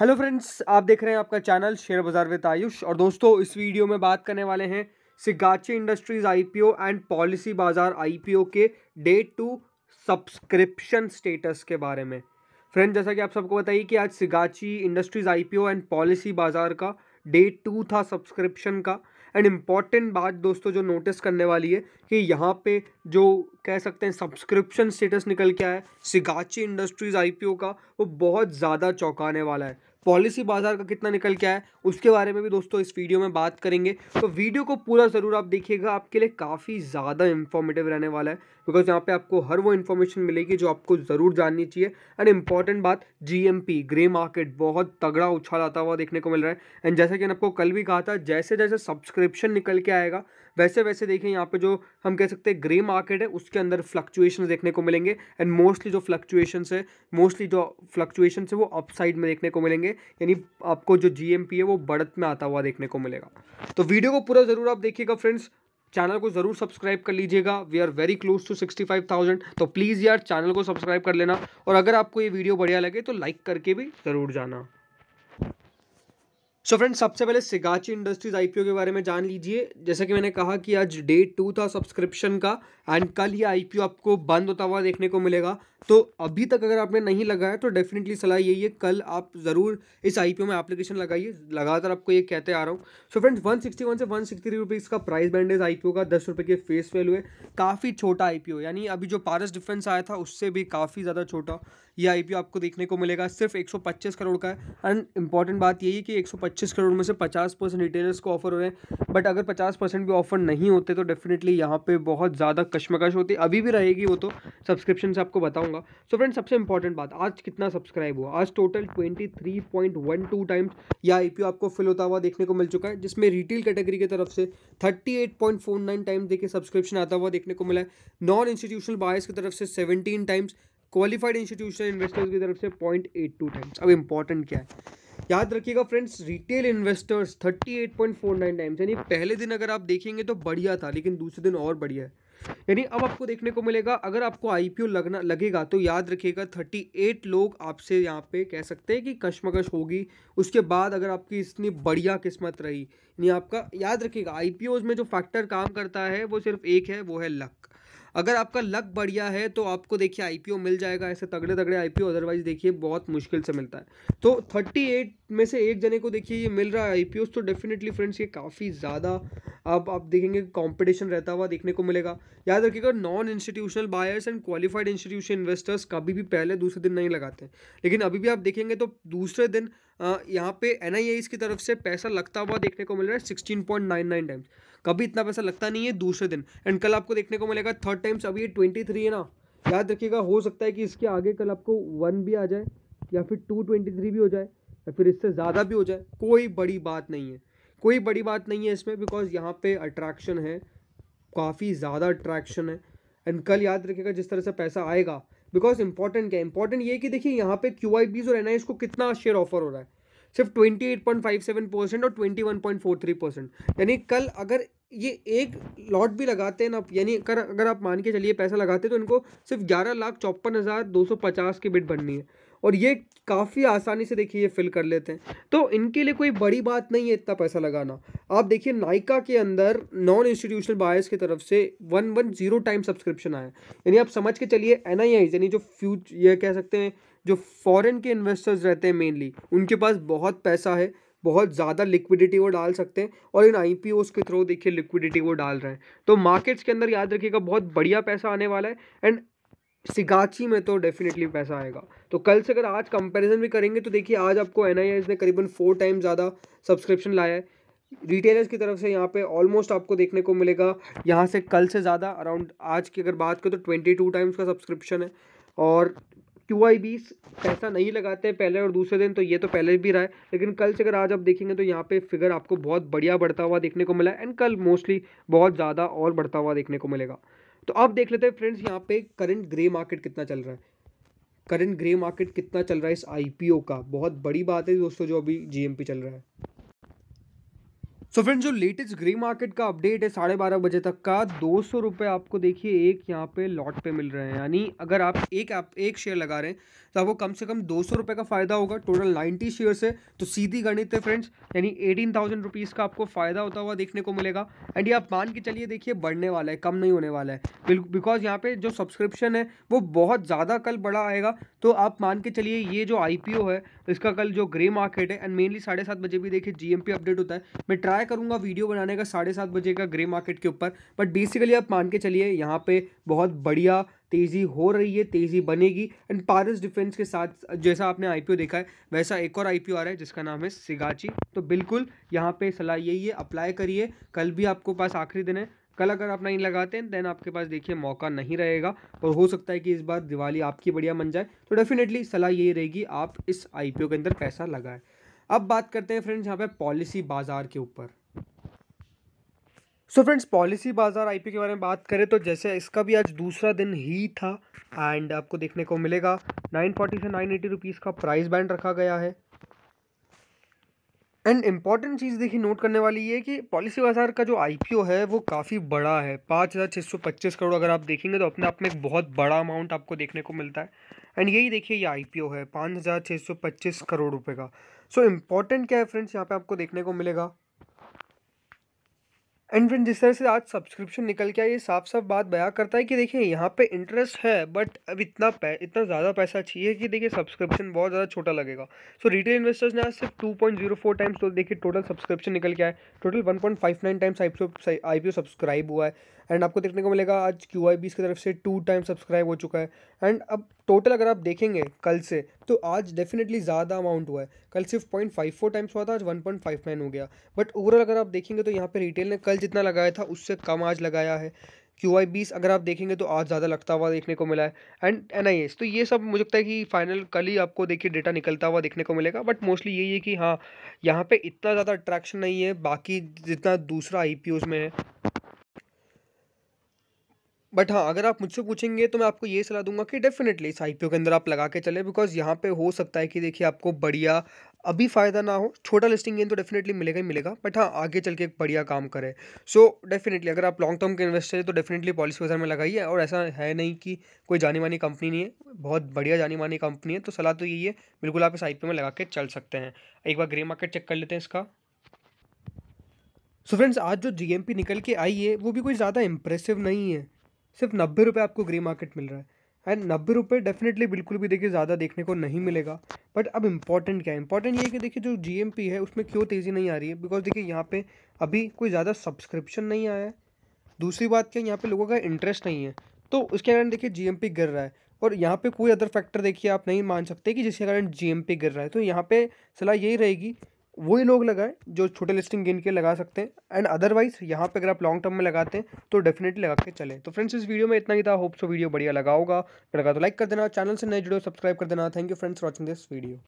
hello friends आप देख रहे हैं आपका channel share Bazaar with Ayush और दोस्तों इस वीडियो में बात करने वाले हैं Sigachi industries IPO and policy Bazaar IPO के डे टू सब्सक्रिप्शन स्टेटस के बारे में फ्रेंड जैसा कि आप सबको बताइए कि आज Sigachi industries IPO and policy Bazaar का डे टू था सब्सक्रिप्शन का एंड इम्पॉर्टेंट बात दोस्तों जो नोटिस करने वाली है कि यहाँ पे जो कह सकते हैं सब्सक्रिप्शन स्टेटस निकल के आया है सिगाची इंडस्ट्रीज आईपीओ का वो बहुत ज़्यादा चौंकाने वाला है पॉलिसी बाजार का कितना निकल के आया उसके बारे में भी दोस्तों इस वीडियो में बात करेंगे तो वीडियो को पूरा ज़रूर आप देखिएगा आपके लिए काफ़ी ज़्यादा इंफॉर्मेटिव रहने वाला है बिकॉज यहाँ पे आपको हर वो इन्फॉर्मेशन मिलेगी जो आपको ज़रूर जाननी चाहिए एंड इंपॉर्टेंट बात जीएमपी ग्रे मार्केट बहुत तगड़ा उछाल आता हुआ देखने को मिल रहा है एंड जैसा कि मैंने आपको कल भी कहा था जैसे जैसे सब्सक्रिप्शन निकल के आएगा वैसे वैसे देखिए यहाँ पे जो हम कह सकते हैं ग्रे मार्केट है उसके अंदर फ्लक्चुएशन देखने को मिलेंगे एंड मोस्टली जो फ्लक्चुएशन है मोस्टली जो फ्लक्चुएशन है वो अपसाइड में देखने को मिलेंगे यानी आपको जो जी है वो बढ़त में आता हुआ देखने को मिलेगा तो वीडियो को पूरा ज़रूर आप देखिएगा फ्रेंड्स चैनल को ज़रूर सब्सक्राइब कर लीजिएगा we are very close to sixty five thousand तो प्लीज़ यार चैनल को सब्सक्राइब कर लेना और अगर आपको ये वीडियो बढ़िया लगे तो लाइक करके भी ज़रूर जाना सो फ्रेंड्स सबसे पहले सिगाची इंडस्ट्रीज आईपीओ के बारे में जान लीजिए जैसा कि मैंने कहा कि आज डे टू था सब्सक्रिप्शन का एंड कल ये आईपीओ आपको बंद होता हुआ देखने को मिलेगा तो अभी तक अगर आपने नहीं लगाया तो डेफिनेटली सलाह यही है कल आप ज़रूर इस आईपीओ में एप्लीकेशन लगाइए लगातार आपको ये कहते आ रहा हूँ so friends one sixty one से वन सिक्सटी रुपीज़ का प्राइस बैंड है आईपीओ का दस रुपये के फेस वैल्यू है काफ़ी छोटा आईपीओ यानी अभी जो पारस डिफेंस आया था उससे भी काफ़ी ज़्यादा छोटा ये आईपीओ आपको देखने को मिलेगा सिर्फ 125 करोड़ का है एंड इंपॉर्टेंट बात यही है कि 125 करोड़ में से 50 परसेंट रिटेलर्स को ऑफर हो रहे हैं बट अगर 50 परसेंट भी ऑफर नहीं होते तो डेफिनेटली यहाँ पे बहुत ज़्यादा कश्मकश होती अभी भी रहेगी वो तो सब्सक्रिप्शन से आपको बताऊँगा सो फ्रेंड सबसे इंपॉर्टेंट बात आज कितना सब्सक्राइब हुआ आज टोटल ट्वेंटी टाइम्स यह आई आपको फिल होता हुआ देखने को मिल चुका है जिसमें रिटेल कैटेगरी की तरफ से थर्टी टाइम्स देखिए सब्सक्रिप्शन आता हुआ देखने को मिला है नॉन इंस्टीट्यूशनल बायस की तरफ से seventeen times qualified institutional investors की तरफ से पॉइंट एट टू टाइम्स अब इम्पॉर्टेंट क्या है याद रखिएगा friends retail investors thirty eight point four nine times यानी पहले दिन अगर आप देखेंगे तो बढ़िया था लेकिन दूसरे दिन और बढ़िया है यानी अब आपको देखने को मिलेगा अगर आपको ओ लगना लगेगा तो याद रखिएगा थर्टी एट लोग आपसे यहाँ पे कह सकते हैं कि कशमकश होगी उसके बाद अगर आपकी इतनी बढ़िया किस्मत रही यानी आपका याद रखिएगा आईपीओ में जो फैक्टर काम करता है वो सिर्फ एक है वो है लक अगर आपका लक बढ़िया है तो आपको देखिए आईपीओ मिल जाएगा ऐसे तगड़े तगड़े आईपीओ अदरवाइज देखिए बहुत मुश्किल से मिलता है तो 38 में से एक जने को देखिए ये मिल रहा है आई तो डेफिनेटली फ्रेंड्स ये काफ़ी ज़्यादा अब आप देखेंगे कॉम्पिटिशन रहता हुआ देखने को मिलेगा याद रखिएगा non institutional buyers and qualified institution investors कभी भी पहले दूसरे दिन नहीं लगाते लेकिन अभी भी आप देखेंगे तो दूसरे दिन यहाँ पे एन की तरफ से पैसा लगता हुआ देखने को मिल रहा है sixteen point nine nine times कभी इतना पैसा लगता नहीं है दूसरे दिन एंड कल आपको देखने को मिलेगा थर्ड टाइम्स अभी ट्वेंटी थ्री है ना याद रखिएगा हो सकता है कि इसके आगे कल आपको वन भी आ जाए या फिर टू ट्वेंटी थ्री भी हो जाए या फिर इससे ज़्यादा भी हो जाए कोई बड़ी बात नहीं है कोई बड़ी बात नहीं है इसमें बिकॉज यहाँ पे अट्रैक्शन है काफ़ी ज़्यादा अट्रैक्शन है एंड कल याद रखिएगा जिस तरह से पैसा आएगा बिकॉज इंपॉर्टेंट क्या है इंपॉर्टेंट ये कि देखिए यहाँ पे क्यू आई और एन आई को कितना शेयर ऑफर हो रहा है सिर्फ 28.57 परसेंट और 21.43 परसेंट यानी कल अगर ये एक लॉट भी लगाते हैं ना यानी कर अगर आप मान के चलिए पैसा लगाते तो इनको सिर्फ ग्यारह लाख चौपन हज़ार दो सौ पचास की बिट बननी है और ये काफ़ी आसानी से देखिए ये फिल कर लेते हैं तो इनके लिए कोई बड़ी बात नहीं है इतना पैसा लगाना आप देखिए नाइका के अंदर नॉन इंस्टीट्यूशनल बायर्स की तरफ से one one zero time subscription आया यानी आप समझ के चलिए एन आई यानी जो फ्यूच ये कह सकते हैं जो फॉरेन के इन्वेस्टर्स रहते हैं मेनली उनके पास बहुत पैसा है बहुत ज़्यादा लिक्विडिटी वो डाल सकते हैं और इन आई के थ्रू देखिए लिक्विडिटी वो डाल रहे हैं तो मार्केट्स के अंदर याद रखिएगा बहुत बढ़िया पैसा आने वाला है एंड सिगाची में तो डेफिनेटली पैसा आएगा तो कल से अगर आज कंपैरिजन भी करेंगे तो देखिए आज आपको एन ने करीबन फोर टाइम ज़्यादा सब्सक्रिप्शन लाया है रिटेलर्स की तरफ से यहाँ पे ऑलमोस्ट आपको देखने को मिलेगा यहाँ से कल से ज़्यादा अराउंड आज की अगर बात करें तो ट्वेंटी टू टाइम्स का सब्सक्रिप्शन है और क्यू आई बीस पैसा नहीं लगाते पहले और दूसरे दिन तो ये तो पहले भी रहा है लेकिन कल से अगर आज आप देखेंगे तो यहाँ पे फिगर आपको बहुत बढ़िया बढ़ता हुआ देखने को मिला एंड कल मोस्टली बहुत ज़्यादा और बढ़ता हुआ देखने को मिलेगा तो अब देख लेते हैं फ्रेंड्स यहाँ पे करंट ग्रे मार्केट कितना चल रहा है करंट ग्रे मार्केट कितना चल रहा है इस आईपीओ का बहुत बड़ी बात है दोस्तों जो अभी जीएमपी चल रहा है सो फ्रेंड्स जो लेटेस्ट ग्रे मार्केट का अपडेट है साढ़े बारह बजे तक का दो सौ रुपये आपको देखिए एक यहाँ पे लॉट पे मिल रहे हैं यानी अगर आप एक आप एक शेयर लगा रहे हैं तो आपको कम से कम दो सौ रुपये का फ़ायदा होगा टोटल नाइन्टी शेयर है तो सीधी गणित है फ्रेंड्स यानी एटीन थाउजेंड रुपीज़ का आपको फ़ायदा होता हुआ देखने को मिलेगा एंड ये आप मान के चलिए देखिए बढ़ने वाला है कम नहीं होने वाला है बिकॉज यहाँ पर जो सब्सक्रिप्शन है वो बहुत ज़्यादा कल बड़ा आएगा तो आप मान के चलिए ये जो आई है इसका कल जो ग्रे मार्केट है एंड मेनली साढ़े बजे भी देखिए जी अपडेट होता है मैं ट्राई ट्राई करूंगा वीडियो बनाने का साढ़े सात बजे का ग्रे मार्केट के ऊपर बट बेसिकली आप मान के चलिए यहाँ पे बहुत बढ़िया तेज़ी हो रही है तेज़ी बनेगी एंड पारिस डिफेंस के साथ जैसा आपने आईपीओ देखा है वैसा एक और आईपीओ आ रहा है जिसका नाम है सिगाची तो बिल्कुल यहाँ पे सलाह यही है अप्लाई करिए कल भी आपको पास आखिरी दिन है कल अगर आप नहीं लगाते हैं देन आपके पास देखिए मौका नहीं रहेगा और हो सकता है कि इस बार दिवाली आपकी बढ़िया बन जाए तो डेफिनेटली सलाह यही रहेगी आप इस आईपीओ के अंदर पैसा लगाएं अब बात करते हैं फ्रेंड्स यहाँ पे पॉलिसी बाज़ार के ऊपर so friends policy Bazaar IP के बारे में बात करें तो जैसे इसका भी आज दूसरा दिन ही था एंड आपको देखने को मिलेगा 940 से 980 रुपीस का प्राइस बैंड रखा गया है एंड इम्पॉर्टेंट चीज़ देखिए नोट करने वाली ये कि पॉलिसी बाजार का जो आईपीओ है वो काफ़ी बड़ा है पाँच हज़ार छः सौ पच्चीस करोड़ अगर आप देखेंगे तो अपने आप में एक बहुत बड़ा अमाउंट आपको देखने को मिलता है एंड यही देखिए ये आईपीओ है पाँच हज़ार छः सौ पच्चीस करोड़ रुपये का सो so, इम्पॉर्टेंट क्या है फ्रेंड्स यहाँ पे आपको देखने को मिलेगा एंड फ्रेंड जिस तरह से आज सब्सक्रिप्शन निकल के ये साफ साफ बात बयां करता है कि देखिए यहाँ पे इंटरेस्ट है बट अब इतना पै, इतना ज़्यादा पैसा चाहिए कि देखिए सब्सक्रिप्शन बहुत ज़्यादा छोटा लगेगा सो रिटेल इन्वेस्टर्स ने आज सिर्फ 2.04 टाइम्स तो देखिए टोटल सब्सक्रिप्शन निकल के आए total nine times I P subscribe हुआ है एंड आपको देखने को मिलेगा आज क्यू आई की तरफ से टू टाइम सब्सक्राइब हो चुका है एंड अब टोटल अगर आप देखेंगे कल से तो आज डेफिनेटली ज़्यादा अमाउंट हुआ है कल सिर्फ पॉइंट फाइव फोर टाइम्स हुआ था आज वन पॉइंट फाइव नाइन हो गया बट ओवरऑल अगर आप देखेंगे तो यहाँ पे रिटेल ने कल जितना लगाया था उससे कम आज लगाया है क्यू आई बीस अगर आप देखेंगे तो आज ज़्यादा लगता हुआ देखने को मिला है एंड एन आई एस तो ये सब मुझे लगता है कि फाइनल कल ही आपको देखिए डेटा निकलता हुआ देखने को मिलेगा बट मोस्टली यही है कि हाँ यहाँ पे इतना ज़्यादा अट्रैक्शन नहीं है बाकी जितना दूसरा आई पी ओज़ में है बट हाँ अगर आप मुझसे पूछेंगे तो मैं आपको ये सलाह दूंगा कि डेफिनेटली इस आई के अंदर आप लगा के चले बिकॉज यहाँ पे हो सकता है कि देखिए आपको बढ़िया अभी फ़ायदा ना हो छोटा लिस्टिंग गेन तो डेफिनेटली मिलेगा ही मिलेगा बट हाँ आगे चल के एक बढ़िया काम करे सो so, डेफिनेटली अगर आप लॉन्ग टर्म के इन्वेस्टर हैं तो डेफिनेटली पॉलिसी बाजार में लगाइए और ऐसा है नहीं कि कोई जानी मानी कंपनी नहीं है बहुत बढ़िया जानी मानी कंपनी है तो सलाह तो यही है बिल्कुल आप इस आई में लगा के चल सकते हैं एक बार ग्रे मार्केट चेक कर लेते हैं इसका सो so फ्रेंड्स आज जो जी निकल के आई है वो भी कोई ज़्यादा इंप्रेसिव नहीं है सिर्फ नब्बे रुपये आपको ग्रे मार्केट मिल रहा है एंड नब्बे रुपये डेफिनेटली बिल्कुल भी देखिए ज़्यादा देखने को नहीं मिलेगा बट अब इम्पॉर्टेंट क्या है इंपॉर्टेंट ये है कि देखिए जो जी है उसमें क्यों तेज़ी नहीं आ रही है बिकॉज देखिए यहाँ पे अभी कोई ज़्यादा सब्सक्रिप्शन नहीं आया है दूसरी बात क्या यहाँ पे लोगों का इंटरेस्ट नहीं है तो उसके कारण देखिए जी गिर रहा है और यहाँ पे कोई अदर फैक्टर देखिए आप नहीं मान सकते कि जिसके कारण जी गिर रहा है तो यहाँ पे सलाह यही रहेगी वही लोग लगाएं जो छोटे लिस्टिंग गेन के लगा सकते हैं एंड अदरवाइज यहाँ पे अगर आप लॉन्ग टर्म में लगाते हैं तो डेफिनेटली लगा के चले तो फ्रेंड्स इस वीडियो में इतना ही था होप सो वीडियो बढ़िया लगा होगा लगा तो लाइक कर देना चैनल से नए जुड़े सब्सक्राइब कर देना thank you friends watching this video